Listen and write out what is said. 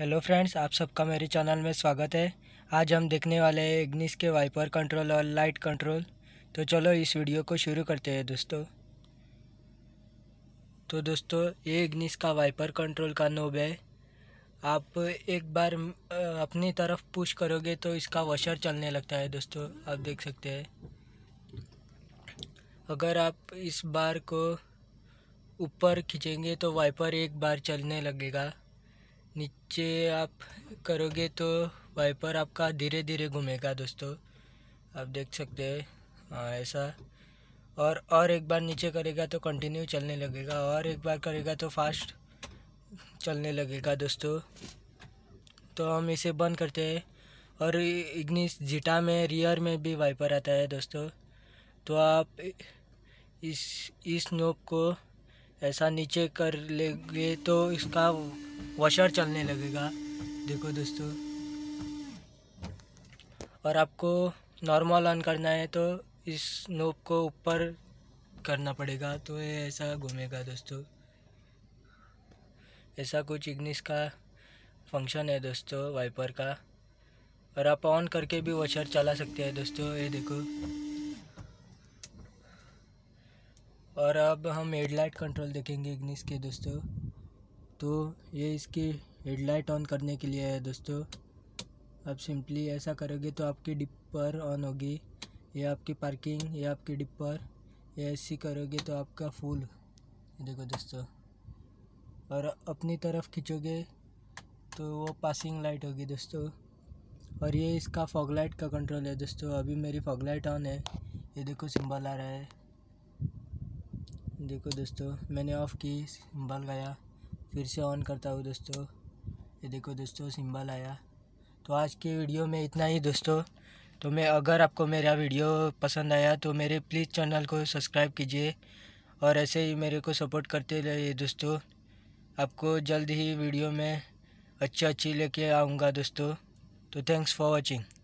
hello friends आप सबका मेरे चैनल में स्वागत है आज हम देखने वाले हैं इग्निस के वाइपर कंट्रोल और लाइट कंट्रोल तो चलो इस वीडियो को शुरू करते हैं दोस्तों तो दोस्तों ये इग्निस का वाइपर कंट्रोल का नोब है आप एक बार अपनी तरफ पुश करोगे तो इसका वॉशर चलने लगता है दोस्तों आप देख सकते हैं अगर आप इस बार को ऊपर खींचेंगे तो वाइपर एक बार चलने लगेगा नीचे आप करोगे तो वाइपर आपका धीरे धीरे घूमेगा दोस्तों आप देख सकते हैं हाँ ऐसा और और एक बार नीचे करेगा तो कंटिन्यू चलने लगेगा और एक बार करेगा तो फास्ट चलने लगेगा दोस्तों तो हम इसे बंद करते हैं और इग्निस जीटा में रियर में भी वाइपर आता है दोस्तों तो आप इस इस नोब को ऐसा नीचे कर लेंगे तो इसका वॉशर चलने लगेगा देखो दोस्तों और आपको नॉर्मल ऑन करना है तो इस नोब को ऊपर करना पड़ेगा तो ये ऐसा घूमेगा दोस्तों ऐसा कुछ इग्निस का फंक्शन है दोस्तों वाइपर का और आप ऑन करके भी वॉशर चला सकते हैं दोस्तों ये देखो और अब हम हेडलाइट कंट्रोल देखेंगे इग्निस के दोस्तों तो ये इसकी हेडलाइट ऑन करने के लिए है दोस्तों आप सिंपली ऐसा करोगे तो आपकी डिपर ऑन होगी ये आपकी पार्किंग ये आपकी डिपर ये ऐसी करोगे तो आपका फूल देखो दोस्तों और अपनी तरफ खींचोगे तो वो पासिंग लाइट होगी दोस्तों और ये इसका फॉग लाइट का कंट्रोल है दोस्तों अभी मेरी फॉग लाइट ऑन है ये देखो सिंबल आ रहा है देखो दोस्तों मैंने ऑफ़ की सिंबल गया फिर से ऑन करता हूँ दोस्तों ये देखो दोस्तों सिंबल आया तो आज के वीडियो में इतना ही दोस्तों तो मैं अगर आपको मेरा वीडियो पसंद आया तो मेरे प्लीज़ चैनल को सब्सक्राइब कीजिए और ऐसे ही मेरे को सपोर्ट करते रहिए दोस्तों आपको जल्द ही वीडियो में अच्छी अच्छी लेके आऊँगा दोस्तों तो थैंक्स फॉर वॉचिंग